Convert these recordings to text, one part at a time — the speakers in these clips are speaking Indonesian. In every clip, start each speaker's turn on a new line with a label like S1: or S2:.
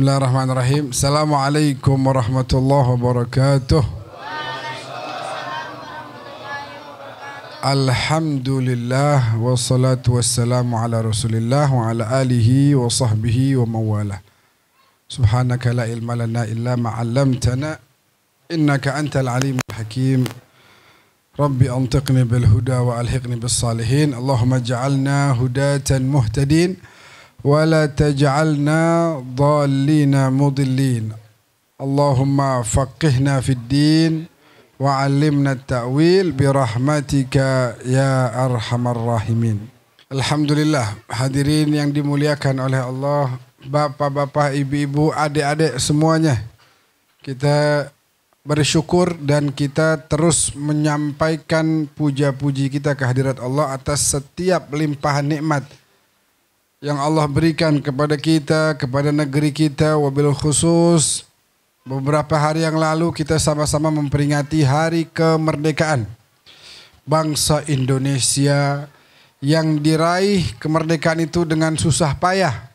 S1: بسم الله الرحمن الرحيم السلام عليكم ورحمة الله وبركاته الحمد لله والصلاة والسلام على رسول الله وعلى آله وصحبه ومواله سبحانك لا علم لنا إلا ما علمتنا إنك أنت العليم الحكيم ربي أنطقني بالهدى وألحقني بالصالحين اللهم اجعلنا هداة مهتدين ولا تجعلنا ضالين مضلين اللهم فقهنا في الدين وعلمنا التأويل برحمتك يا أرحم الراحمين الحمد لله hadirin yang dimuliakan oleh Allah Bapak-bapak, ibu-ibu, adik-adik semuanya Kita bersyukur dan kita terus menyampaikan puja-puji kita kehadirat Allah atas setiap limpahan nikmat yang Allah berikan kepada kita, kepada negeri kita, wabil khusus beberapa hari yang lalu kita sama-sama memperingati hari kemerdekaan bangsa Indonesia yang diraih kemerdekaan itu dengan susah payah.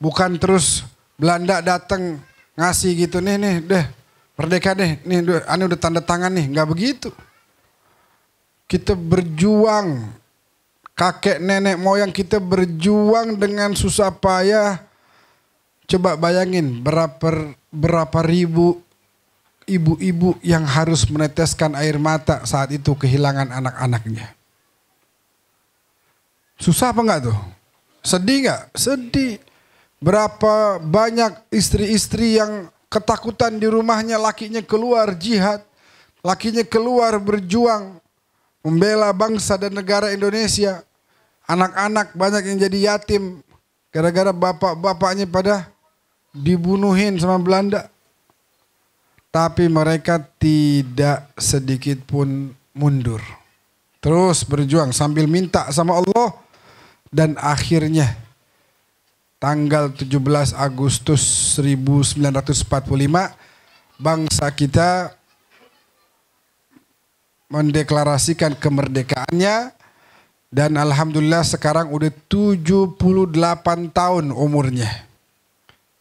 S1: Bukan terus Belanda datang ngasih gitu nih nih deh merdeka deh nih ane udah tanda tangan nih nggak begitu kita berjuang kakek nenek moyang kita berjuang dengan susah payah. Coba bayangin berapa berapa ribu ibu-ibu yang harus meneteskan air mata saat itu kehilangan anak-anaknya. Susah apa enggak tuh? Sedih enggak? Sedih. Berapa banyak istri-istri yang ketakutan di rumahnya lakinya keluar jihad, lakinya keluar berjuang membela bangsa dan negara Indonesia. Anak-anak banyak yang jadi yatim gara-gara bapak-bapaknya pada dibunuhin sama Belanda. Tapi mereka tidak sedikit pun mundur. Terus berjuang sambil minta sama Allah dan akhirnya tanggal 17 Agustus 1945 bangsa kita mendeklarasikan kemerdekaannya dan Alhamdulillah sekarang udah 78 tahun umurnya.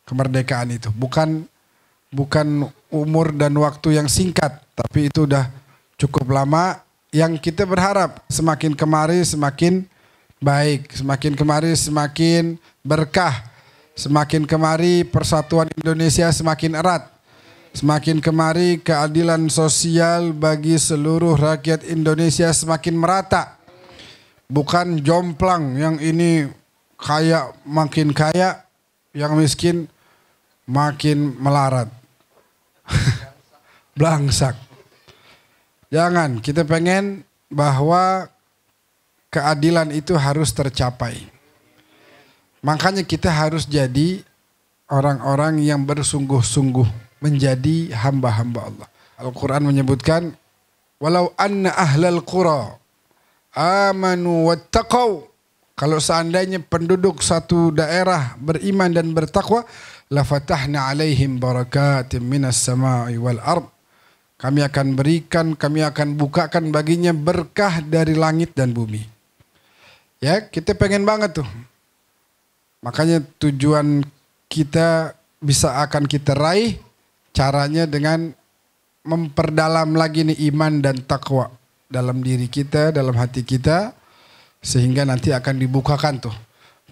S1: Kemerdekaan itu. Bukan bukan umur dan waktu yang singkat. Tapi itu udah cukup lama. Yang kita berharap semakin kemari semakin baik. Semakin kemari semakin berkah. Semakin kemari persatuan Indonesia semakin erat. Semakin kemari keadilan sosial bagi seluruh rakyat Indonesia semakin merata Bukan jomplang yang ini kaya makin kaya, yang miskin makin melarat. Blangsak. Jangan, kita pengen bahwa keadilan itu harus tercapai. Makanya kita harus jadi orang-orang yang bersungguh-sungguh menjadi hamba-hamba Allah. Al-Quran menyebutkan, Walau anna ahlal qura amanu wattaqau. Kalau seandainya penduduk satu daerah beriman dan bertakwa, la fatahna alaihim barakatim minas sama'i wal ard. Kami akan berikan, kami akan bukakan baginya berkah dari langit dan bumi. Ya, kita pengen banget tuh. Makanya tujuan kita bisa akan kita raih caranya dengan memperdalam lagi nih iman dan takwa dalam diri kita, dalam hati kita sehingga nanti akan dibukakan tuh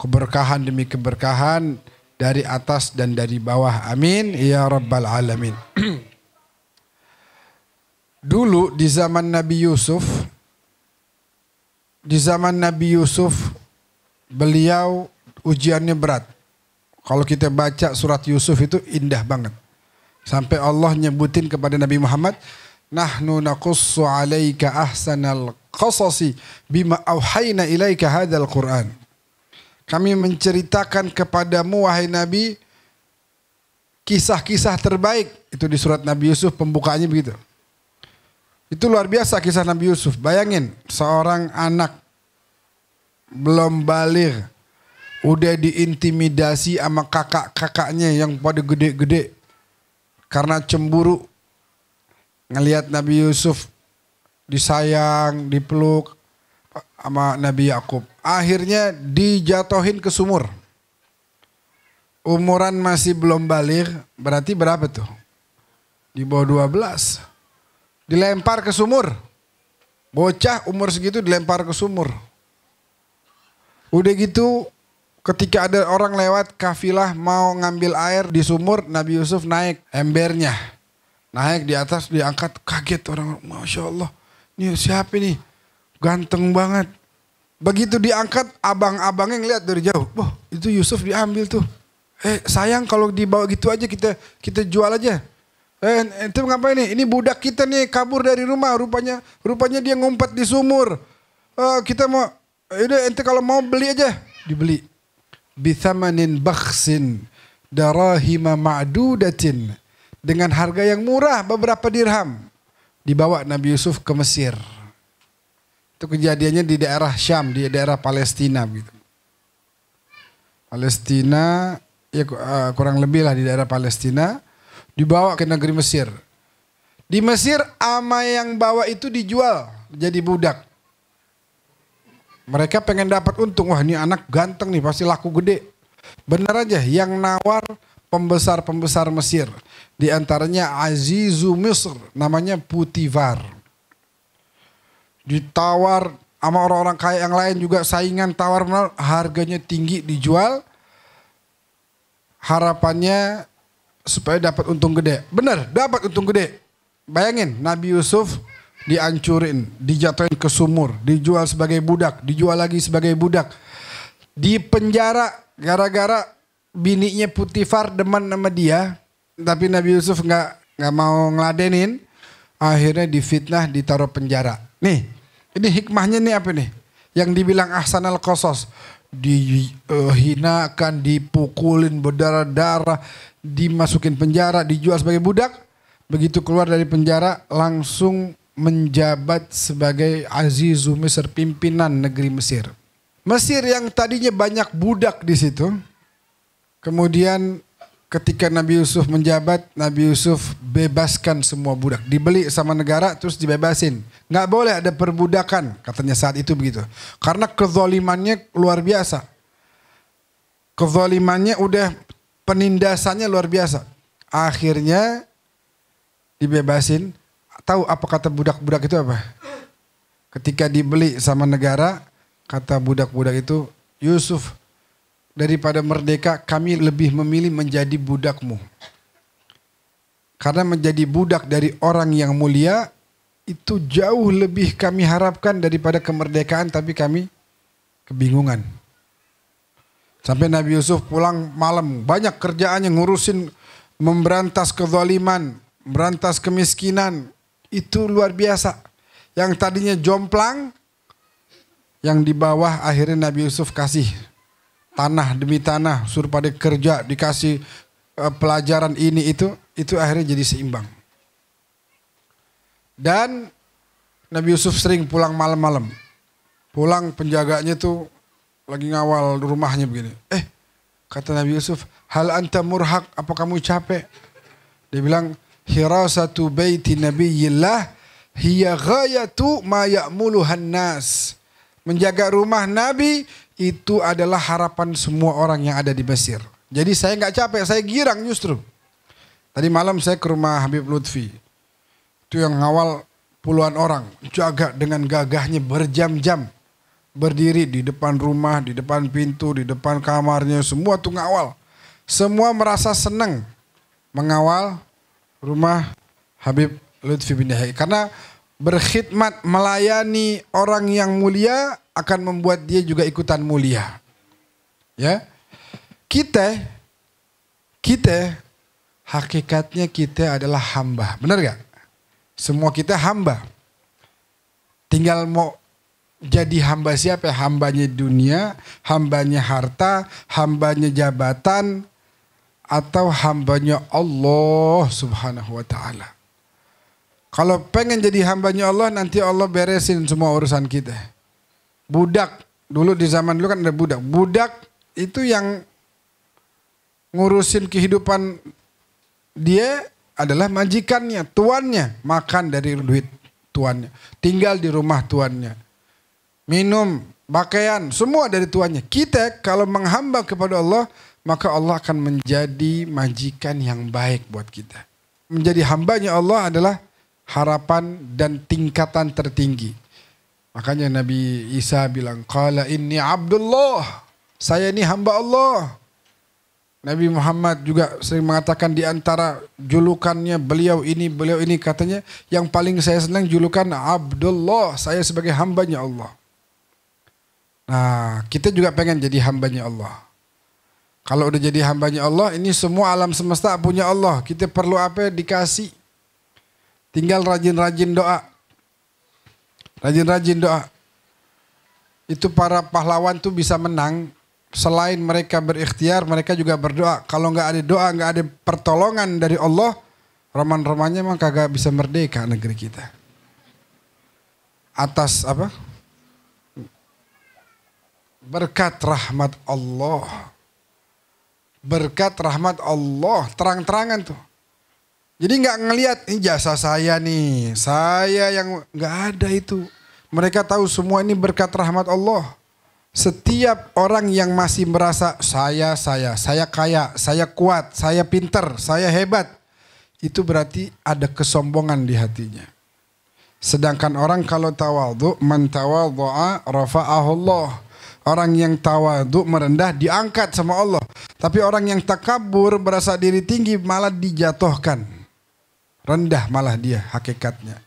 S1: keberkahan demi keberkahan dari atas dan dari bawah. Amin ya rabbal alamin. Dulu di zaman Nabi Yusuf di zaman Nabi Yusuf beliau ujiannya berat. Kalau kita baca surat Yusuf itu indah banget. Sampai Allah nyebutin kepada Nabi Muhammad, nahnu naqussu alaika ahsanal qasasi bima awhayna ilaika hadzal Qur'an. Kami menceritakan kepadamu wahai Nabi kisah-kisah terbaik itu di surat Nabi Yusuf pembukaannya begitu. Itu luar biasa kisah Nabi Yusuf. Bayangin seorang anak belum balik udah diintimidasi sama kakak-kakaknya yang pada gede-gede karena cemburu ngelihat Nabi Yusuf disayang, dipeluk sama Nabi Yakub. Akhirnya dijatuhin ke sumur. Umuran masih belum balik, berarti berapa tuh? Di bawah 12. Dilempar ke sumur. Bocah umur segitu dilempar ke sumur. Udah gitu ketika ada orang lewat kafilah mau ngambil air di sumur, Nabi Yusuf naik embernya Naik di atas diangkat kaget orang, Masya Allah. Ini siapa ini, Ganteng banget. Begitu diangkat abang-abangnya ngeliat dari jauh. Wah itu Yusuf diambil tuh. Eh sayang kalau dibawa gitu aja kita kita jual aja. Eh itu ngapain nih? Ini budak kita nih kabur dari rumah. Rupanya rupanya dia ngumpet di sumur. Eh, kita mau, ini ente kalau mau beli aja. Dibeli. Bithamanin baksin darahima ma'dudatin dengan harga yang murah beberapa dirham. Dibawa Nabi Yusuf ke Mesir. Itu kejadiannya di daerah Syam, di daerah Palestina gitu. Palestina ya eh, kurang lebih lah di daerah Palestina dibawa ke negeri Mesir. Di Mesir ama yang bawa itu dijual jadi budak. Mereka pengen dapat untung. Wah ini anak ganteng nih pasti laku gede. Benar aja yang nawar pembesar-pembesar Mesir. Di antaranya Azizu Misr, namanya Putivar. Ditawar sama orang-orang kaya yang lain juga saingan tawar menawar, harganya tinggi dijual. Harapannya supaya dapat untung gede. Benar, dapat untung gede. Bayangin Nabi Yusuf dihancurin, dijatuhin ke sumur, dijual sebagai budak, dijual lagi sebagai budak. Di penjara gara-gara bininya Putifar demen sama dia, tapi Nabi Yusuf nggak nggak mau ngeladenin, akhirnya difitnah ditaruh penjara. Nih, ini hikmahnya nih apa nih? Yang dibilang ahsan al kosos dihinakan, dipukulin berdarah-darah, dimasukin penjara, dijual sebagai budak. Begitu keluar dari penjara langsung menjabat sebagai Azizu Mesir, pimpinan negeri Mesir. Mesir yang tadinya banyak budak di situ, kemudian ketika Nabi Yusuf menjabat, Nabi Yusuf bebaskan semua budak. Dibeli sama negara terus dibebasin. Nggak boleh ada perbudakan katanya saat itu begitu. Karena kezolimannya luar biasa. Kezolimannya udah penindasannya luar biasa. Akhirnya dibebasin. Tahu apa kata budak-budak itu apa? Ketika dibeli sama negara, kata budak-budak itu, Yusuf daripada merdeka kami lebih memilih menjadi budakmu. Karena menjadi budak dari orang yang mulia itu jauh lebih kami harapkan daripada kemerdekaan tapi kami kebingungan. Sampai Nabi Yusuf pulang malam banyak kerjaan yang ngurusin memberantas kezaliman, berantas kemiskinan. Itu luar biasa. Yang tadinya jomplang yang di bawah akhirnya Nabi Yusuf kasih tanah demi tanah suruh pada kerja dikasih uh, pelajaran ini itu itu akhirnya jadi seimbang dan Nabi Yusuf sering pulang malam-malam pulang penjaganya tuh lagi ngawal rumahnya begini eh kata Nabi Yusuf hal anta murhak apa kamu capek dia bilang satu baiti Nabi nabiyillah hiya ghayatu mayak ya'muluhan nas menjaga rumah Nabi itu adalah harapan semua orang yang ada di Mesir. Jadi saya nggak capek, saya girang justru. Tadi malam saya ke rumah Habib Lutfi. Itu yang ngawal puluhan orang. Jaga dengan gagahnya berjam-jam. Berdiri di depan rumah, di depan pintu, di depan kamarnya. Semua tuh ngawal. Semua merasa senang mengawal rumah Habib Lutfi bin Yahya. Karena berkhidmat melayani orang yang mulia akan membuat dia juga ikutan mulia. Ya. Kita kita hakikatnya kita adalah hamba. Benar gak? Semua kita hamba. Tinggal mau jadi hamba siapa? Hambanya dunia, hambanya harta, hambanya jabatan, atau hambanya Allah subhanahu wa ta'ala. Kalau pengen jadi hambanya Allah, nanti Allah beresin semua urusan kita budak dulu di zaman dulu kan ada budak budak itu yang ngurusin kehidupan dia adalah majikannya tuannya makan dari duit tuannya tinggal di rumah tuannya minum pakaian semua dari tuannya kita kalau menghamba kepada Allah maka Allah akan menjadi majikan yang baik buat kita menjadi hambanya Allah adalah harapan dan tingkatan tertinggi Makanya Nabi Isa bilang, Qala inni Abdullah. Saya ini hamba Allah. Nabi Muhammad juga sering mengatakan di antara julukannya beliau ini, beliau ini katanya yang paling saya senang julukan Abdullah, saya sebagai hambanya Allah. Nah, kita juga pengen jadi hambanya Allah. Kalau udah jadi hambanya Allah, ini semua alam semesta punya Allah. Kita perlu apa dikasih. Tinggal rajin-rajin doa. Rajin-rajin doa. Itu para pahlawan tuh bisa menang. Selain mereka berikhtiar, mereka juga berdoa. Kalau nggak ada doa, nggak ada pertolongan dari Allah, roman-romannya emang kagak bisa merdeka negeri kita. Atas apa? Berkat rahmat Allah. Berkat rahmat Allah. Terang-terangan tuh. Jadi nggak ngelihat ini jasa saya nih, saya yang nggak ada itu. Mereka tahu semua ini berkat rahmat Allah. Setiap orang yang masih merasa saya, saya, saya kaya, saya kuat, saya pinter, saya hebat. Itu berarti ada kesombongan di hatinya. Sedangkan orang kalau tawadu, man tawadu'a Allah. Orang yang tawadu merendah diangkat sama Allah. Tapi orang yang takabur berasa diri tinggi malah dijatuhkan. Rendah malah dia hakikatnya.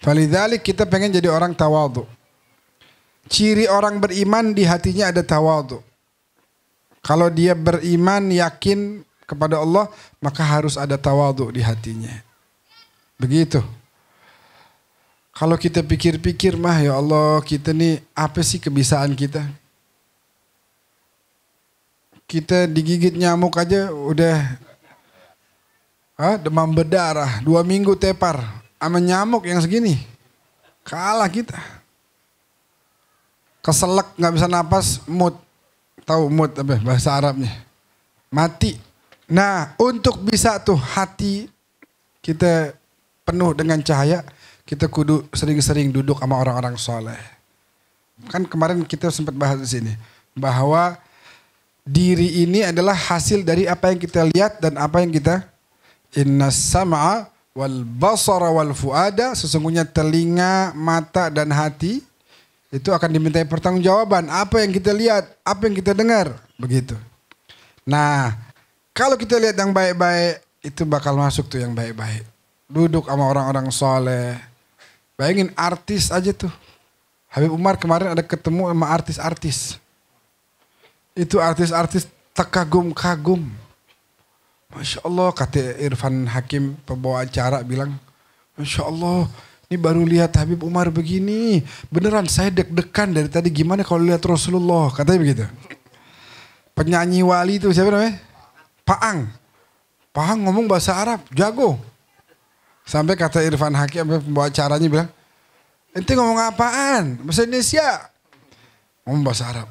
S1: Falidhalik kita pengen jadi orang tawadu. Ciri orang beriman di hatinya ada tawadu. Kalau dia beriman yakin kepada Allah maka harus ada tawadu di hatinya. Begitu. Kalau kita pikir-pikir mah ya Allah kita nih apa sih kebiasaan kita? Kita digigit nyamuk aja udah Hah? Demam berdarah, dua minggu tepar, sama nyamuk yang segini. Kalah kita. Keselak nggak bisa napas, mood. Tahu mood apa bahasa Arabnya? Mati. Nah, untuk bisa tuh hati kita penuh dengan cahaya, kita kudu sering-sering duduk sama orang-orang soleh. Kan kemarin kita sempat bahas di sini bahwa diri ini adalah hasil dari apa yang kita lihat dan apa yang kita Inna sam'a wal basara wal fuada sesungguhnya telinga, mata dan hati itu akan dimintai pertanggungjawaban apa yang kita lihat, apa yang kita dengar, begitu. Nah, kalau kita lihat yang baik-baik itu bakal masuk tuh yang baik-baik. Duduk sama orang-orang soleh. Bayangin artis aja tuh. Habib Umar kemarin ada ketemu sama artis-artis. Itu artis-artis terkagum-kagum. -artis Masya Allah kata Irfan Hakim pembawa acara bilang, Masya Allah ini baru lihat Habib Umar begini. Beneran saya deg-degan dari tadi gimana kalau lihat Rasulullah. Katanya begitu. Penyanyi wali itu siapa namanya? Paang. Paang ngomong bahasa Arab, jago. Sampai kata Irfan Hakim pembawa acaranya bilang, ente ngomong apaan? Bahasa Indonesia. Ngomong bahasa Arab.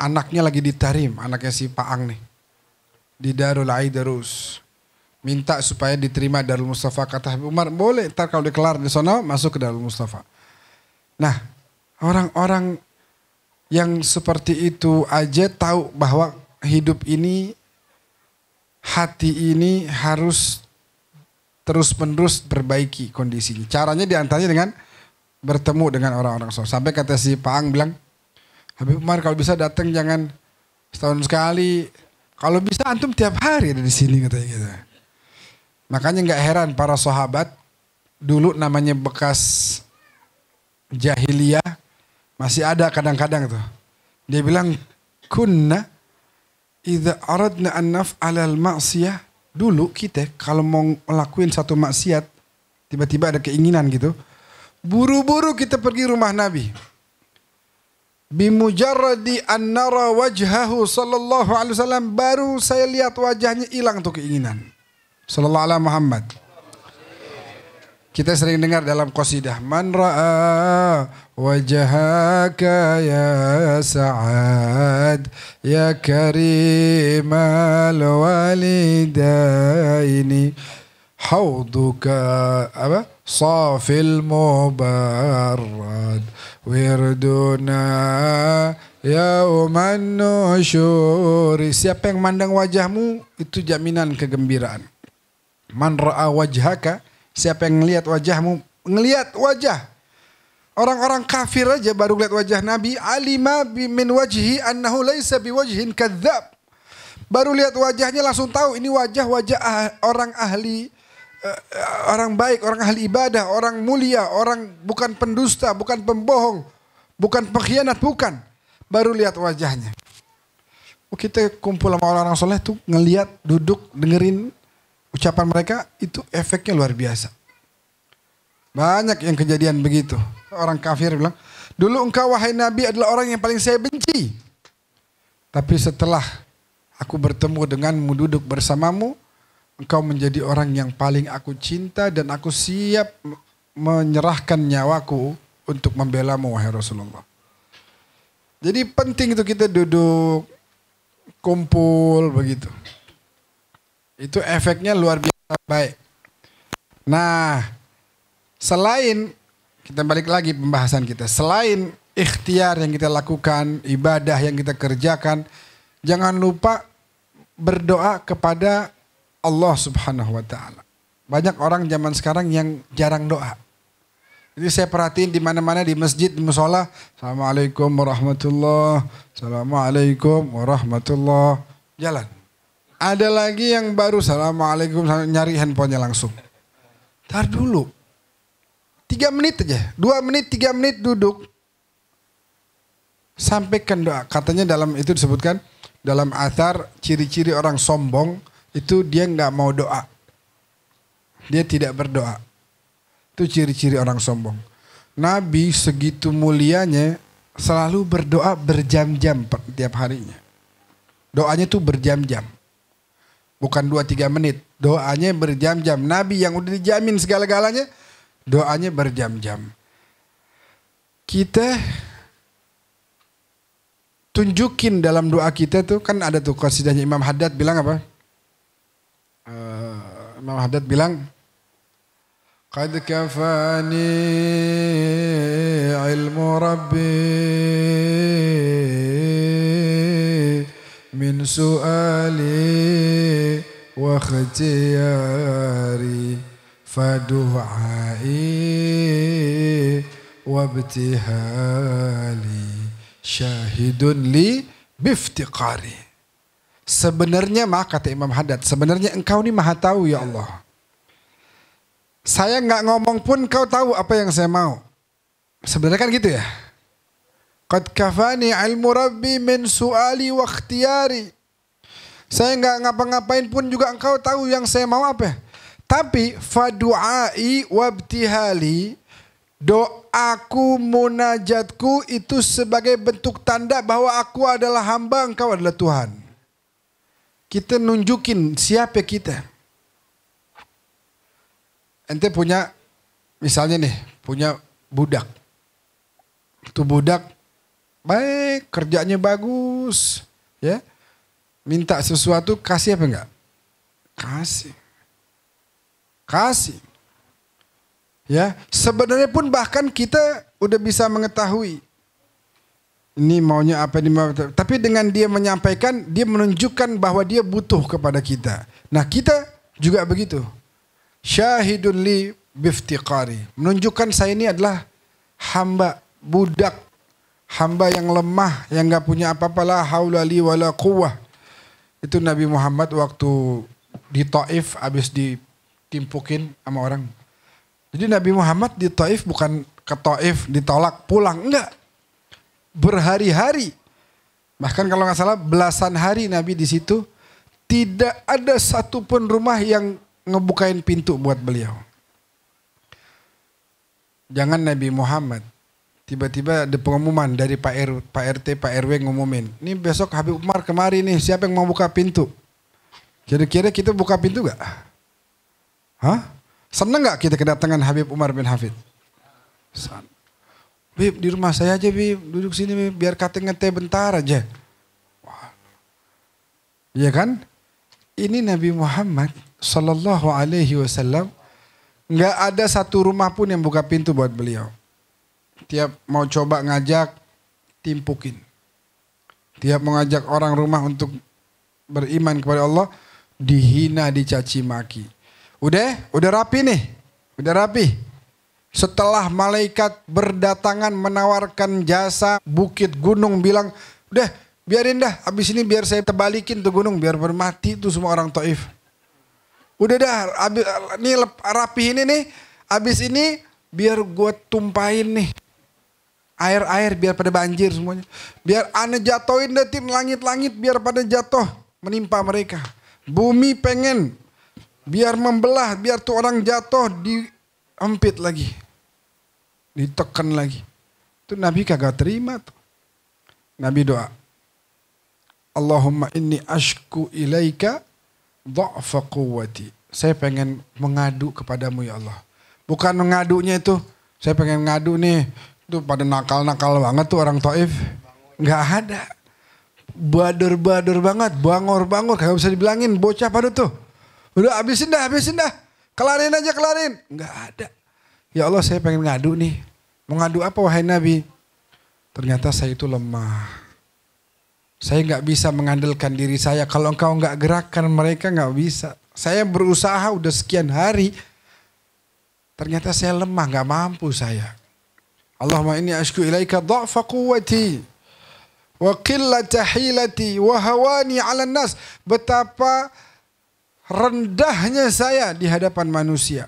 S1: Anaknya lagi ditarim, anaknya si Paang nih di Darul Aidarus. Minta supaya diterima Darul Mustafa kata Habib Umar, boleh ntar kalau dikelar di sana masuk ke Darul Mustafa. Nah, orang-orang yang seperti itu aja tahu bahwa hidup ini hati ini harus terus-menerus perbaiki kondisinya. Caranya diantaranya dengan bertemu dengan orang-orang soleh. Sampai kata si Paang bilang, Habib Umar kalau bisa datang jangan setahun sekali, kalau bisa antum tiap hari ada di sini katanya gitu. Makanya nggak heran para sahabat dulu namanya bekas jahiliyah masih ada kadang-kadang tuh. Dia bilang kunna idza aradna an naf'ala al ma'siyah dulu kita kalau mau ngelakuin satu maksiat tiba-tiba ada keinginan gitu buru-buru kita pergi rumah Nabi bimujarradi an nara wajhahu sallallahu alaihi wasallam baru saya lihat wajahnya hilang tuh keinginan sallallahu alaihi Muhammad kita sering dengar dalam qasidah man ra'a wajhaka ya sa'ad ya karimal walidaini hauduka apa safil mubarrad Wirduna ya uman nusyuri. Siapa yang mandang wajahmu itu jaminan kegembiraan. Man ra'a wajhaka, siapa yang melihat wajahmu, ngelihat wajah. Orang-orang kafir aja baru lihat wajah Nabi, alima min wajhi annahu laisa biwajhin kadzab. Baru lihat wajahnya langsung tahu ini wajah-wajah ah, orang ahli Eh, orang baik, orang ahli ibadah, orang mulia, orang bukan pendusta, bukan pembohong, bukan pengkhianat, bukan. Baru lihat wajahnya. Oh, kita kumpul sama orang-orang soleh tuh ngeliat, duduk, dengerin ucapan mereka itu efeknya luar biasa. Banyak yang kejadian begitu. Orang kafir bilang, dulu engkau wahai Nabi adalah orang yang paling saya benci. Tapi setelah aku bertemu denganmu, duduk bersamamu, Engkau menjadi orang yang paling aku cinta dan aku siap menyerahkan nyawaku untuk membelaMu, mu wahai Rasulullah. Jadi penting itu kita duduk kumpul begitu. Itu efeknya luar biasa baik. Nah, selain kita balik lagi pembahasan kita, selain ikhtiar yang kita lakukan, ibadah yang kita kerjakan, jangan lupa berdoa kepada Allah Subhanahu wa taala. Banyak orang zaman sekarang yang jarang doa. Jadi saya perhatiin di mana-mana di masjid, di musola, Assalamualaikum warahmatullah, Assalamualaikum warahmatullah, jalan. Ada lagi yang baru Assalamualaikum nyari handphonenya langsung. Tar dulu. Tiga menit aja, dua menit, tiga menit duduk. Sampaikan doa. Katanya dalam itu disebutkan, dalam athar ciri-ciri orang sombong itu dia nggak mau doa. Dia tidak berdoa. Itu ciri-ciri orang sombong. Nabi segitu mulianya selalu berdoa berjam-jam tiap harinya. Doanya tuh berjam-jam. Bukan 2-3 menit. Doanya berjam-jam. Nabi yang udah dijamin segala-galanya, doanya berjam-jam. Kita tunjukin dalam doa kita tuh kan ada tuh kasidahnya Imam Haddad bilang apa? uh, Imam Haddad bilang قد كفاني علم ربي من سؤالي واختياري فدعائي وابتهالي شاهد لي بافتقاري Sebenarnya mah kata Imam Haddad, sebenarnya engkau ini maha tahu ya Allah. Saya nggak ngomong pun kau tahu apa yang saya mau. Sebenarnya kan gitu ya. Qad kafani ilmu rabbi min su'ali wa ikhtiyari. Saya nggak ngapa-ngapain pun juga engkau tahu yang saya mau apa. Ya? Tapi fadu'ai wabtihali Doaku, munajatku itu sebagai bentuk tanda bahwa aku adalah hamba, engkau adalah Tuhan. Kita nunjukin siapa kita. Ente punya, misalnya nih, punya budak. Itu budak baik, kerjanya bagus, ya. Minta sesuatu kasih apa enggak? Kasih. Kasih. Ya, sebenarnya pun bahkan kita udah bisa mengetahui ini maunya apa ini mau tapi dengan dia menyampaikan dia menunjukkan bahwa dia butuh kepada kita nah kita juga begitu syahidun li biftiqari menunjukkan saya ini adalah hamba budak hamba yang lemah yang nggak punya apa-apa la haula li wala quwwah itu Nabi Muhammad waktu di Taif habis ditimpukin sama orang jadi Nabi Muhammad di Taif bukan ke Taif ditolak pulang enggak berhari-hari. Bahkan kalau nggak salah belasan hari Nabi di situ tidak ada satupun rumah yang ngebukain pintu buat beliau. Jangan Nabi Muhammad tiba-tiba ada pengumuman dari Pak R, Pak RT, Pak RW ngumumin, ini besok Habib Umar kemari nih, siapa yang mau buka pintu? Kira-kira kita buka pintu gak? Hah? Seneng gak kita kedatangan Habib Umar bin Hafid? Bib di rumah saya aja Bib, duduk sini Bib, biar kate ngeteh bentar aja. Iya kan? Ini Nabi Muhammad Sallallahu Alaihi Wasallam nggak ada satu rumah pun yang buka pintu buat beliau. Tiap mau coba ngajak, timpukin. Tiap mau ngajak orang rumah untuk beriman kepada Allah, dihina, dicaci maki. Udah, udah rapi nih, udah rapi. Setelah malaikat berdatangan menawarkan jasa, bukit gunung bilang, udah biarin dah, abis ini biar saya tebalikin tuh gunung, biar bermati tuh semua orang Taif. Udah dah, abis, nih rapi ini nih, abis ini biar gue tumpahin nih air-air biar pada banjir semuanya. Biar ane jatohin detik tim langit-langit biar pada jatuh menimpa mereka. Bumi pengen biar membelah, biar tuh orang jatuh di empit lagi. Ditekan lagi. Itu Nabi kagak terima tuh. Nabi doa. Allahumma inni ashku ilaika dha'fa quwwati. Saya pengen mengadu kepadamu ya Allah. Bukan mengadunya itu. Saya pengen ngadu nih. Itu pada nakal-nakal banget tuh orang Taif. Nggak ada. Badur-badur banget. Bangor-bangor. Kagak bisa dibilangin. Bocah pada tuh. Udah habisin dah, habisin dah. Kelarin aja kelarin. Enggak ada. Ya Allah saya pengen ngadu nih. Mengadu apa wahai Nabi? Ternyata saya itu lemah. Saya nggak bisa mengandalkan diri saya. Kalau engkau nggak gerakkan mereka nggak bisa. Saya berusaha udah sekian hari. Ternyata saya lemah, nggak mampu saya. Allahumma ini asku ilaika dha'fa quwwati wa qillata hilati wa hawani 'ala nas. Betapa rendahnya saya di hadapan manusia.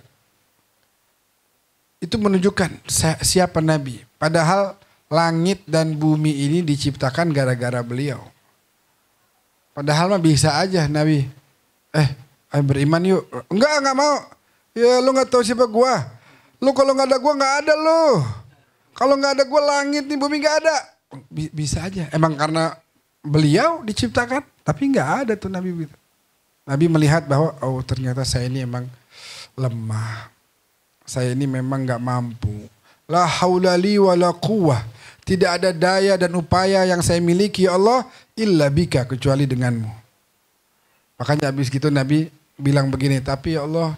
S1: Itu menunjukkan siapa Nabi. Padahal langit dan bumi ini diciptakan gara-gara beliau. Padahal mah bisa aja Nabi. Eh, ayo beriman yuk. Enggak, enggak mau. Ya lu gak tahu siapa gua. Lu kalau gak ada gua gak ada lu. Kalau gak ada gua langit nih bumi gak ada. Bisa aja. Emang karena beliau diciptakan. Tapi gak ada tuh Nabi. Gitu. Nabi melihat bahwa oh ternyata saya ini emang lemah. Saya ini memang gak mampu. La haulali wa la quwah. Tidak ada daya dan upaya yang saya miliki ya Allah illa bika kecuali denganmu. Makanya habis gitu Nabi bilang begini, tapi ya Allah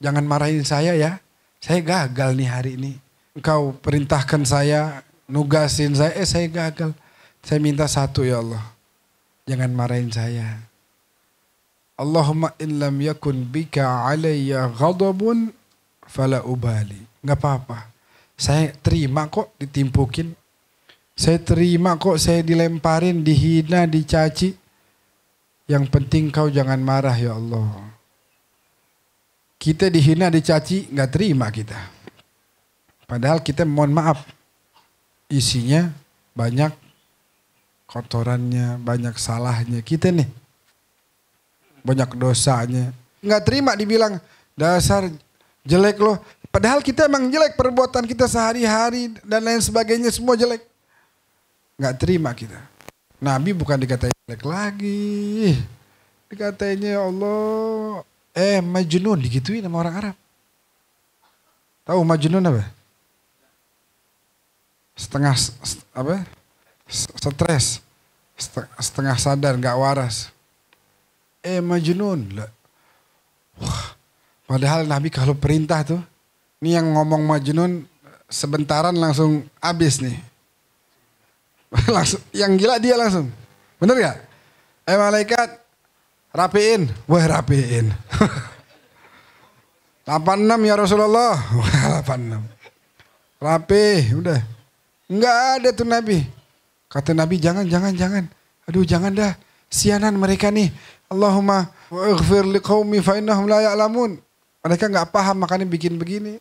S1: jangan marahin saya ya. Saya gagal nih hari ini. Engkau perintahkan saya, nugasin saya, eh saya gagal. Saya minta satu ya Allah. Jangan marahin saya. Allahumma in lAm yakun bika alayya ghadabun fala ubali. ngapa? apa-apa. Saya terima kok ditimpukin. Saya terima kok saya dilemparin, dihina, dicaci. Yang penting kau jangan marah ya Allah. Kita dihina, dicaci, nggak terima kita. Padahal kita mohon maaf. Isinya banyak kotorannya, banyak salahnya. Kita nih banyak dosanya. Nggak terima dibilang dasar jelek loh. Padahal kita emang jelek perbuatan kita sehari-hari dan lain sebagainya semua jelek. Nggak terima kita. Nabi bukan dikatain jelek lagi. Dikatainya Allah eh majnun digituin sama orang Arab. Tahu majnun apa? Setengah apa? Stres. Setengah sadar nggak waras eh majnun. Lah. Wah, padahal Nabi kalau perintah tuh, ini yang ngomong majnun sebentaran langsung habis nih. langsung yang gila dia langsung. Bener gak? Eh malaikat, rapiin. Wah rapiin. 86 ya Rasulullah. Wah 86. Rapi, udah. Enggak ada tuh Nabi. Kata Nabi jangan, jangan, jangan. Aduh jangan dah. Sianan mereka nih. Allahumma ighfir liqaumi fa innahum la ya'lamun. Mereka enggak paham makanya bikin begini.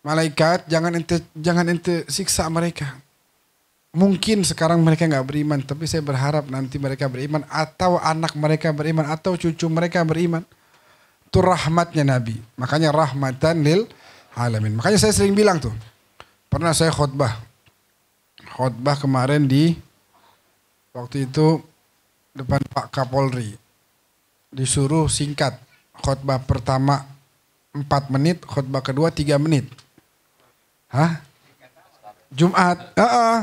S1: Malaikat jangan ente jangan ente siksa mereka. Mungkin sekarang mereka enggak beriman, tapi saya berharap nanti mereka beriman atau anak mereka beriman atau cucu mereka beriman. Itu rahmatnya Nabi. Makanya rahmatan lil alamin. Makanya saya sering bilang tuh. Pernah saya khutbah. Khutbah kemarin di waktu itu depan Pak Kapolri disuruh singkat. Khotbah pertama 4 menit, khotbah kedua 3 menit. Hah? Jumat. Uh -uh.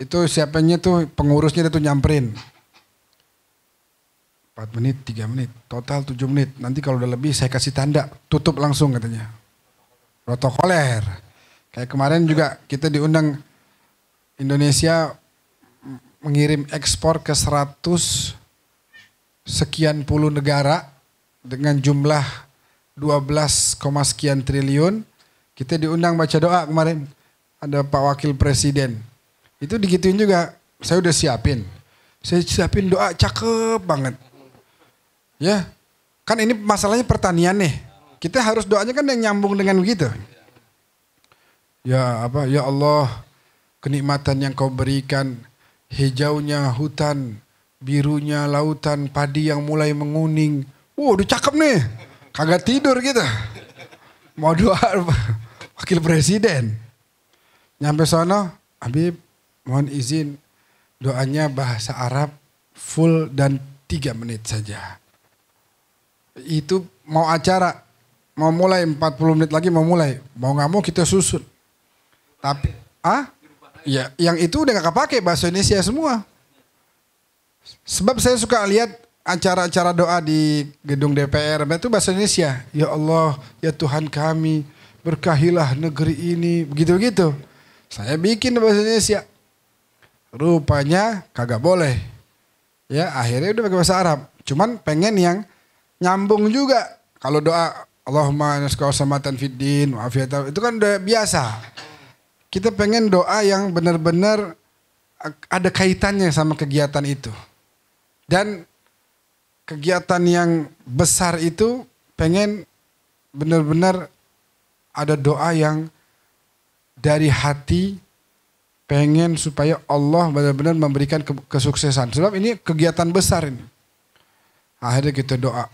S1: Itu siapanya tuh pengurusnya itu nyamperin. 4 menit, 3 menit, total 7 menit. Nanti kalau udah lebih saya kasih tanda, tutup langsung katanya. Protokoler. Kayak kemarin juga kita diundang Indonesia mengirim ekspor ke 100 sekian puluh negara dengan jumlah 12, sekian triliun. Kita diundang baca doa kemarin. Ada Pak Wakil Presiden. Itu digituin juga. Saya udah siapin. Saya siapin doa cakep banget. Ya. Kan ini masalahnya pertanian nih. Kita harus doanya kan yang nyambung dengan begitu. Ya apa? Ya Allah, kenikmatan yang kau berikan, hijaunya hutan, birunya lautan padi yang mulai menguning. Wow, udah cakep nih. Kagak tidur kita. Mau doa wakil presiden. Nyampe sana, Habib mohon izin doanya bahasa Arab full dan tiga menit saja. Itu mau acara, mau mulai 40 menit lagi mau mulai. Mau nggak mau kita susun. Tapi, ah? Ya, yang itu udah gak kepake bahasa Indonesia semua. Sebab saya suka lihat acara-acara doa di gedung DPR, itu bahasa Indonesia. Ya Allah, ya Tuhan kami, berkahilah negeri ini, begitu-begitu. Saya bikin bahasa Indonesia. Rupanya kagak boleh. Ya, akhirnya udah pakai bahasa Arab. Cuman pengen yang nyambung juga. Kalau doa Allahumma naskau samatan fiddin, wa'afiyata, itu kan udah biasa. Kita pengen doa yang benar-benar ada kaitannya sama kegiatan itu. Dan kegiatan yang besar itu pengen benar-benar ada doa yang dari hati pengen supaya Allah benar-benar memberikan kesuksesan. Sebab ini kegiatan besar ini. Akhirnya kita doa.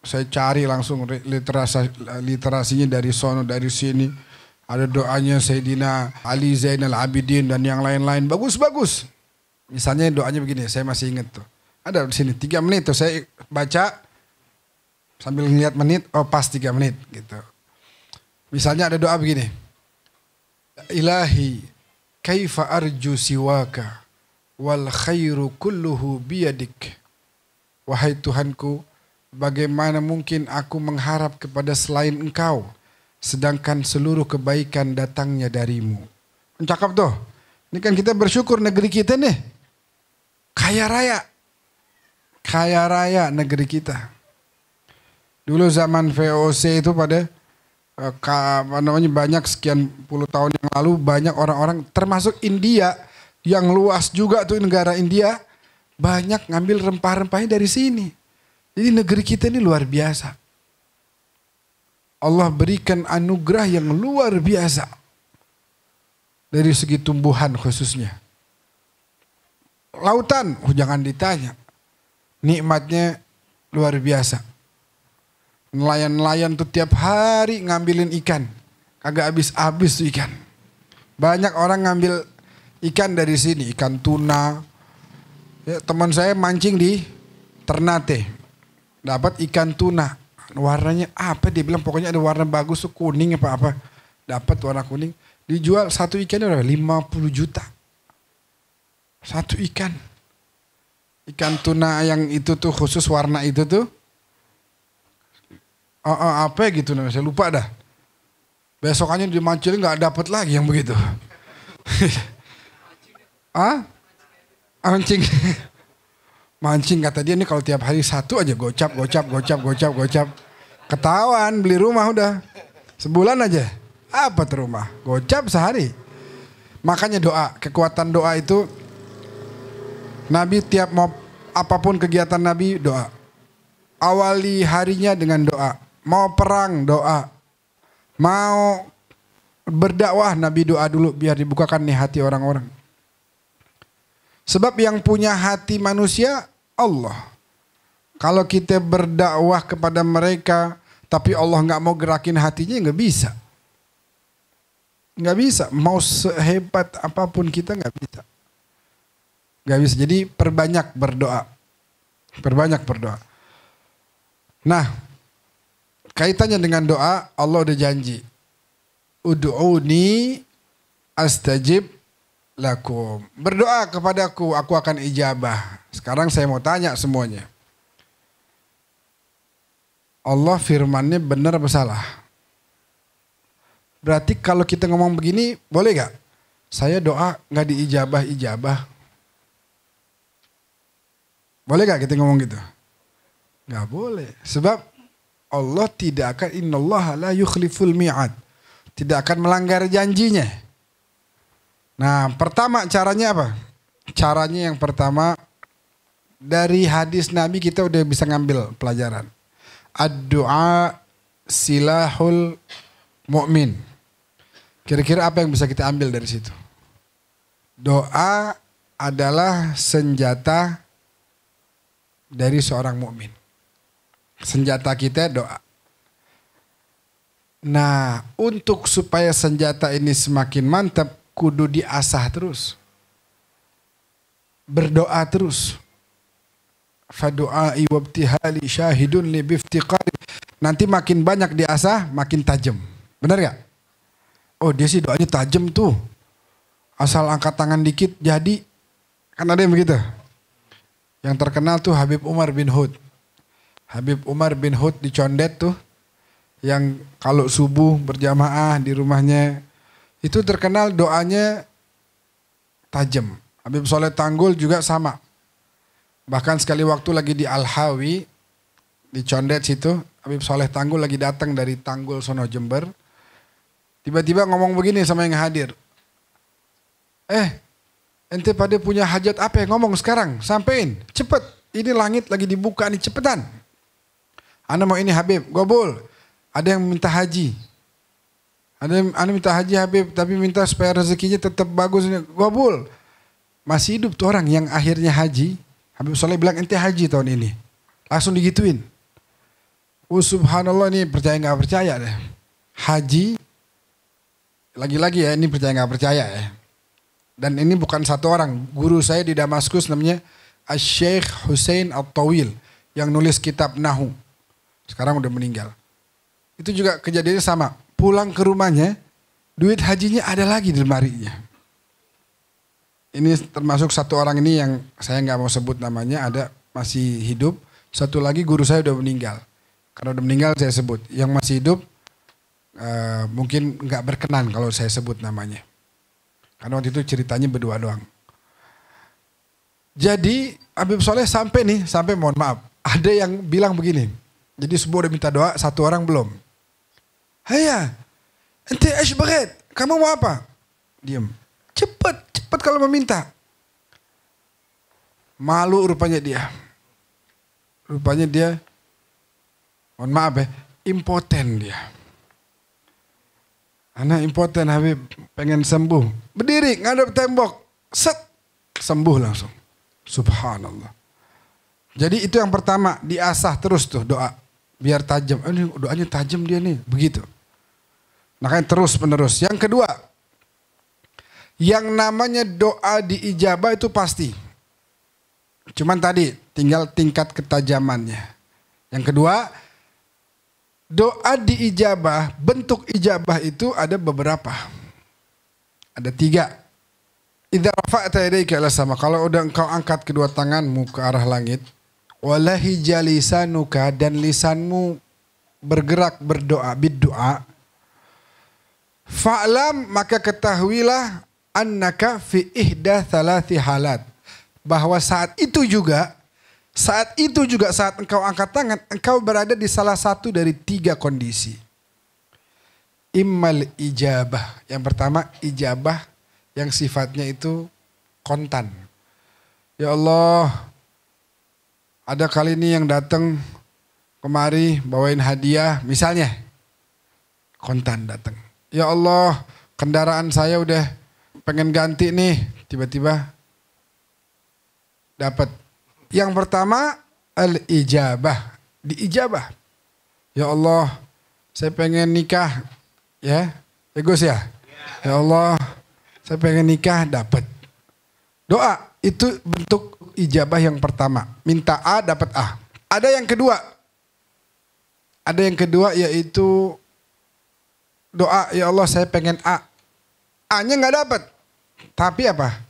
S1: Saya cari langsung literasi, literasinya dari sono, dari sini. Ada doanya Sayyidina Ali Zainal Abidin dan yang lain-lain. Bagus-bagus. Misalnya doanya begini, saya masih ingat tuh ada di sini tiga menit tuh saya baca sambil ngeliat menit oh pas tiga menit gitu misalnya ada doa begini ya ilahi kaifa arju siwaka wal khairu kulluhu biyadik wahai Tuhanku bagaimana mungkin aku mengharap kepada selain engkau sedangkan seluruh kebaikan datangnya darimu cakap tuh ini kan kita bersyukur negeri kita nih kaya raya kaya raya negeri kita. Dulu zaman VOC itu pada eh, apa namanya banyak sekian puluh tahun yang lalu banyak orang-orang termasuk India yang luas juga tuh negara India banyak ngambil rempah-rempahnya dari sini. Jadi negeri kita ini luar biasa. Allah berikan anugerah yang luar biasa dari segi tumbuhan khususnya. Lautan, oh jangan ditanya nikmatnya luar biasa. Nelayan-nelayan tuh tiap hari ngambilin ikan. Kagak habis-habis tuh ikan. Banyak orang ngambil ikan dari sini, ikan tuna. Ya, teman saya mancing di Ternate. Dapat ikan tuna. Warnanya apa dia bilang pokoknya ada warna bagus tuh kuning apa apa. Dapat warna kuning. Dijual satu ikan udah 50 juta. Satu ikan ikan tuna yang itu tuh khusus warna itu tuh uh, uh, apa gitu namanya saya lupa dah besokannya di Mancil nggak dapat lagi yang begitu ah mancing mancing kata dia ini kalau tiap hari satu aja gocap gocap gocap gocap gocap ketahuan beli rumah udah sebulan aja apa tuh rumah gocap sehari makanya doa kekuatan doa itu Nabi tiap mau apapun kegiatan Nabi doa. Awali harinya dengan doa. Mau perang doa. Mau berdakwah Nabi doa dulu biar dibukakan nih hati orang-orang. Sebab yang punya hati manusia Allah. Kalau kita berdakwah kepada mereka tapi Allah nggak mau gerakin hatinya nggak bisa. Nggak bisa. Mau sehebat apapun kita nggak bisa. Gak bisa. Jadi perbanyak berdoa. Perbanyak berdoa. Nah, kaitannya dengan doa, Allah udah janji. Udu'uni astajib lakum. Berdoa kepada aku Aku akan ijabah. Sekarang saya mau tanya semuanya. Allah firmannya benar apa salah? Berarti kalau kita ngomong begini, boleh gak? Saya doa gak diijabah-ijabah. Boleh gak kita ngomong gitu? Gak boleh. Sebab Allah tidak akan innallaha la yukhliful mi'ad. Tidak akan melanggar janjinya. Nah, pertama caranya apa? Caranya yang pertama dari hadis Nabi kita udah bisa ngambil pelajaran. Ad-du'a silahul mu'min. Kira-kira apa yang bisa kita ambil dari situ? Doa adalah senjata dari seorang mukmin. Senjata kita doa. Nah, untuk supaya senjata ini semakin mantap, kudu diasah terus. Berdoa terus. Fadu'ai wabtihali syahidun li biftiqari. Nanti makin banyak diasah, makin tajam. Benar gak? Oh dia sih doanya tajam tuh. Asal angkat tangan dikit jadi. Kan ada yang begitu. Yang terkenal tuh Habib Umar bin Hud. Habib Umar bin Hud di Condet tuh yang kalau subuh berjamaah di rumahnya itu terkenal doanya tajam. Habib Soleh Tanggul juga sama. Bahkan sekali waktu lagi di Al-Hawi di Condet situ Habib Soleh Tanggul lagi datang dari Tanggul Sono Jember. Tiba-tiba ngomong begini sama yang hadir. Eh, Ente pada punya hajat apa yang ngomong sekarang? Sampein, cepet. Ini langit lagi dibuka nih, cepetan. Anda mau ini Habib, gobul. Ada yang minta haji. Ada yang anda minta haji Habib, tapi minta supaya rezekinya tetap bagus. nih, Gobul. Masih hidup tuh orang yang akhirnya haji. Habib Soleh bilang ente haji tahun ini. Langsung digituin. Oh subhanallah ini percaya nggak percaya deh. Haji, lagi-lagi ya ini percaya nggak percaya ya dan ini bukan satu orang. Guru saya di Damaskus namanya asy Hussein Al tawil yang nulis kitab Nahu. Sekarang udah meninggal. Itu juga kejadiannya sama. Pulang ke rumahnya, duit hajinya ada lagi di lemarinya. Ini termasuk satu orang ini yang saya nggak mau sebut namanya, ada masih hidup. Satu lagi guru saya udah meninggal. Karena udah meninggal saya sebut. Yang masih hidup uh, mungkin nggak berkenan kalau saya sebut namanya. Karena waktu itu ceritanya berdua doang. Jadi Habib Soleh sampai nih, sampai mohon maaf. Ada yang bilang begini. Jadi semua udah minta doa, satu orang belum. Haya, ente ashbaret, kamu mau apa? Diam. Cepet, cepet kalau meminta. Malu rupanya dia. Rupanya dia, mohon maaf ya, impoten dia. Anak impoten Habib pengen sembuh. Berdiri ngadep tembok. Set. Sembuh langsung. Subhanallah. Jadi itu yang pertama diasah terus tuh doa. Biar tajam. Eh, ini doanya tajam dia nih. Begitu. Makanya terus menerus. Yang kedua. Yang namanya doa diijabah itu pasti. Cuman tadi tinggal tingkat ketajamannya. Yang kedua doa diijabah, bentuk ijabah itu ada beberapa. Ada tiga. Idza rafa'ta yadayka ila sama. Kalau udah engkau angkat kedua tanganmu ke arah langit, walahi jalisanuka dan lisanmu bergerak berdoa biddu'a. Fa'lam maka ketahuilah annaka fi ihda thalathi halat. Bahwa saat itu juga saat itu juga saat engkau angkat tangan, engkau berada di salah satu dari tiga kondisi. Immal ijabah. Yang pertama ijabah yang sifatnya itu kontan. Ya Allah, ada kali ini yang datang kemari bawain hadiah misalnya. Kontan datang. Ya Allah, kendaraan saya udah pengen ganti nih. Tiba-tiba dapat yang pertama al-ijabah, diijabah. Ya Allah, saya pengen nikah. Ya, ya ya. Ya Allah, saya pengen nikah dapat. Doa itu bentuk ijabah yang pertama. Minta A dapat A. Ada yang kedua. Ada yang kedua yaitu doa ya Allah saya pengen A. A-nya nggak dapat. Tapi apa?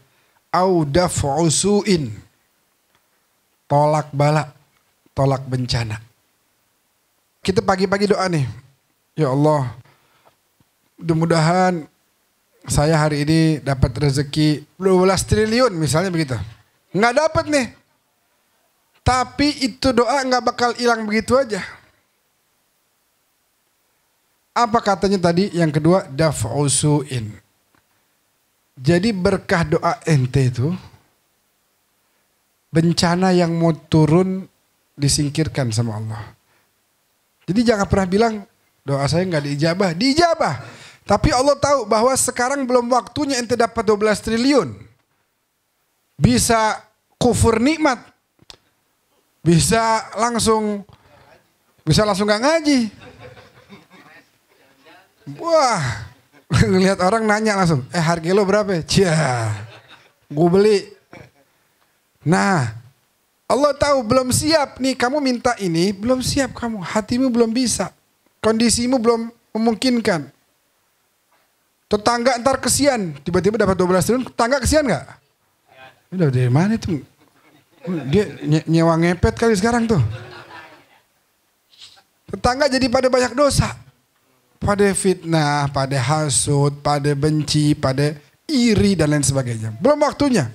S1: Audaf usuin tolak bala, tolak bencana. Kita pagi-pagi doa nih. Ya Allah, mudah-mudahan saya hari ini dapat rezeki 12 triliun misalnya begitu. Nggak dapat nih. Tapi itu doa nggak bakal hilang begitu aja. Apa katanya tadi? Yang kedua, daf'usu'in. Jadi berkah doa ente itu bencana yang mau turun disingkirkan sama Allah. Jadi jangan pernah bilang doa saya nggak diijabah, diijabah. Tapi Allah tahu bahwa sekarang belum waktunya ente dapat 12 triliun. Bisa kufur nikmat. Bisa langsung bisa langsung nggak ngaji. Wah, ngelihat orang nanya langsung, eh harga lo berapa? Cia, gue beli Nah, Allah tahu belum siap nih kamu minta ini, belum siap kamu, hatimu belum bisa. Kondisimu belum memungkinkan. Tetangga ntar kesian, tiba-tiba dapat 12 triliun, tetangga kesian nggak? Udah dari mana itu? Dia ny nyewa ngepet kali sekarang tuh. Tetangga jadi pada banyak dosa. Pada fitnah, pada hasut, pada benci, pada iri dan lain sebagainya. Belum waktunya.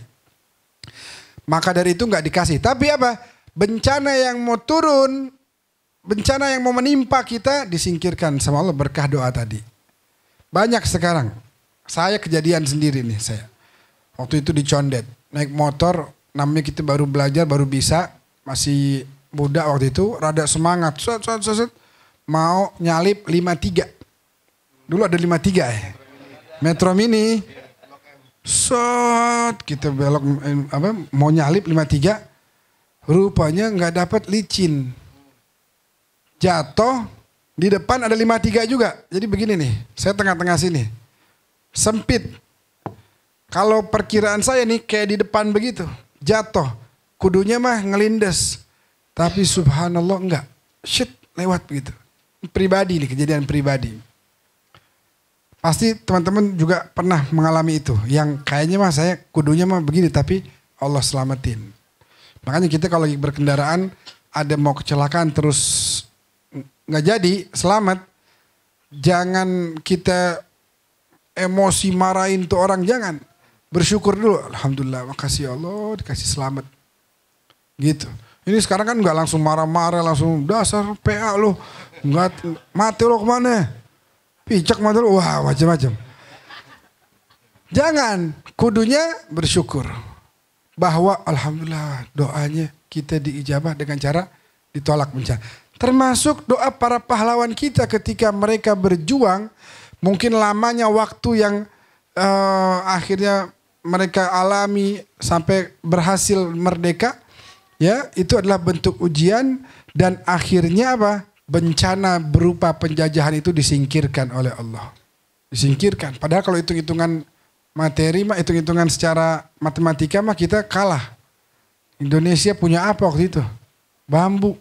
S1: Maka dari itu nggak dikasih. Tapi apa? Bencana yang mau turun, bencana yang mau menimpa kita disingkirkan sama Allah berkah doa tadi. Banyak sekarang. Saya kejadian sendiri nih saya. Waktu itu dicondet. Naik motor, namanya kita baru belajar, baru bisa. Masih muda waktu itu, rada semangat. Set, set, set, set. Mau nyalip 53. Dulu ada 53 ya. Metro Mini. Sot, kita belok apa mau nyalip 53 rupanya nggak dapat licin. Jatuh di depan ada 53 juga. Jadi begini nih, saya tengah-tengah sini. Sempit. Kalau perkiraan saya nih kayak di depan begitu, jatuh. Kudunya mah ngelindes. Tapi subhanallah enggak. Shit, lewat begitu. Pribadi nih, kejadian pribadi. Pasti teman-teman juga pernah mengalami itu. Yang kayaknya mah saya kudunya mah begini tapi Allah selamatin. Makanya kita kalau lagi berkendaraan ada mau kecelakaan terus nggak jadi selamat. Jangan kita emosi marahin tuh orang jangan. Bersyukur dulu. Alhamdulillah makasih ya Allah dikasih selamat. Gitu. Ini sekarang kan nggak langsung marah-marah, langsung dasar PA lo, nggak mati lo kemana? pijak modal wah macam-macam. Jangan, kudunya bersyukur bahwa alhamdulillah doanya kita diijabah dengan cara ditolak bencana. Termasuk doa para pahlawan kita ketika mereka berjuang, mungkin lamanya waktu yang uh, akhirnya mereka alami sampai berhasil merdeka, ya itu adalah bentuk ujian dan akhirnya apa? bencana berupa penjajahan itu disingkirkan oleh Allah. Disingkirkan. Padahal kalau hitung-hitungan materi mah hitung-hitungan secara matematika mah kita kalah. Indonesia punya apa waktu itu? Bambu.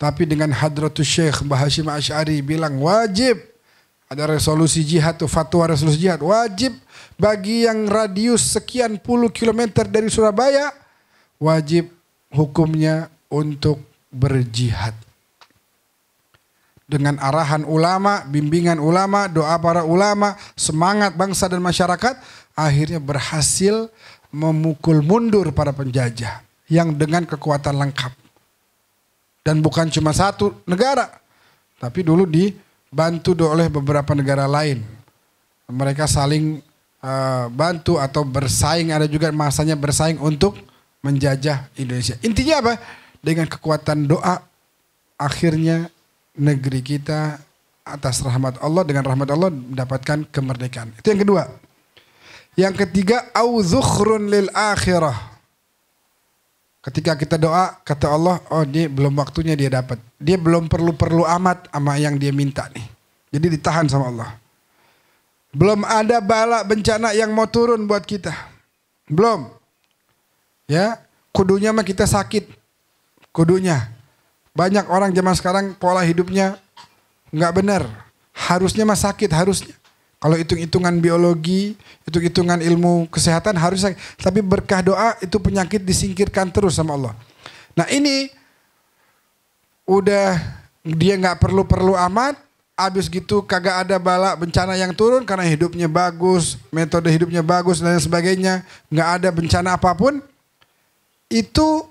S1: Tapi dengan Hadratus Syekh Mbah Hashim Ash'ari bilang wajib ada resolusi jihad tuh fatwa resolusi jihad wajib bagi yang radius sekian puluh kilometer dari Surabaya wajib hukumnya untuk berjihad dengan arahan ulama, bimbingan ulama, doa para ulama, semangat bangsa dan masyarakat, akhirnya berhasil memukul mundur para penjajah yang dengan kekuatan lengkap. Dan bukan cuma satu negara, tapi dulu dibantu oleh beberapa negara lain. Mereka saling uh, bantu atau bersaing, ada juga masanya bersaing untuk menjajah Indonesia. Intinya apa? Dengan kekuatan doa, akhirnya negeri kita atas rahmat Allah dengan rahmat Allah mendapatkan kemerdekaan. Itu yang kedua. Yang ketiga, auzukhrun lil akhirah. Ketika kita doa, kata Allah, oh dia belum waktunya dia dapat. Dia belum perlu-perlu amat sama yang dia minta nih. Jadi ditahan sama Allah. Belum ada bala bencana yang mau turun buat kita. Belum. Ya, kudunya mah kita sakit. Kudunya. Banyak orang zaman sekarang pola hidupnya nggak benar. Harusnya mah sakit, harusnya. Kalau hitung-hitungan biologi, hitung-hitungan ilmu kesehatan harus sakit. Tapi berkah doa itu penyakit disingkirkan terus sama Allah. Nah ini udah dia nggak perlu-perlu amat, abis gitu kagak ada bala bencana yang turun karena hidupnya bagus, metode hidupnya bagus dan sebagainya, nggak ada bencana apapun. Itu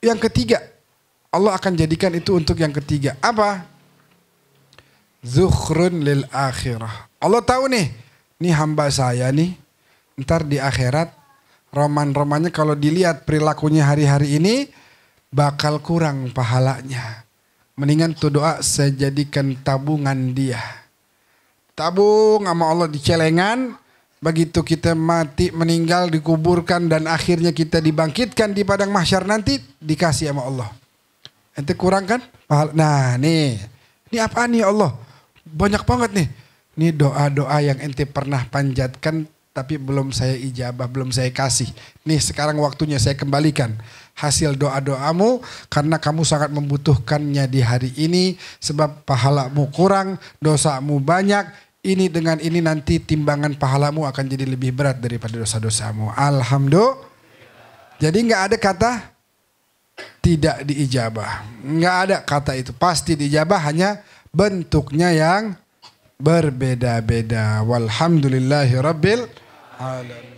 S1: yang ketiga, Allah akan jadikan itu untuk yang ketiga. Apa? Zuhrun lil akhirah. Allah tahu nih, ini hamba saya nih, ntar di akhirat roman-romannya kalau dilihat perilakunya hari-hari ini bakal kurang pahalanya. Mendingan tuh doa saya jadikan tabungan dia. Tabung sama Allah di celengan, begitu kita mati meninggal dikuburkan dan akhirnya kita dibangkitkan di padang mahsyar nanti dikasih sama Allah. Ente kurang kan? Nah nih, ini apa nih Allah? Banyak banget nih. Ini doa-doa yang ente pernah panjatkan tapi belum saya ijabah, belum saya kasih. Nih sekarang waktunya saya kembalikan hasil doa-doamu karena kamu sangat membutuhkannya di hari ini sebab pahalamu kurang, dosamu banyak. Ini dengan ini nanti timbangan pahalamu akan jadi lebih berat daripada dosa-dosamu. Alhamdulillah. Jadi nggak ada kata tidak diijabah. Enggak ada kata itu. Pasti diijabah hanya bentuknya yang berbeda-beda. Walhamdulillahi alamin.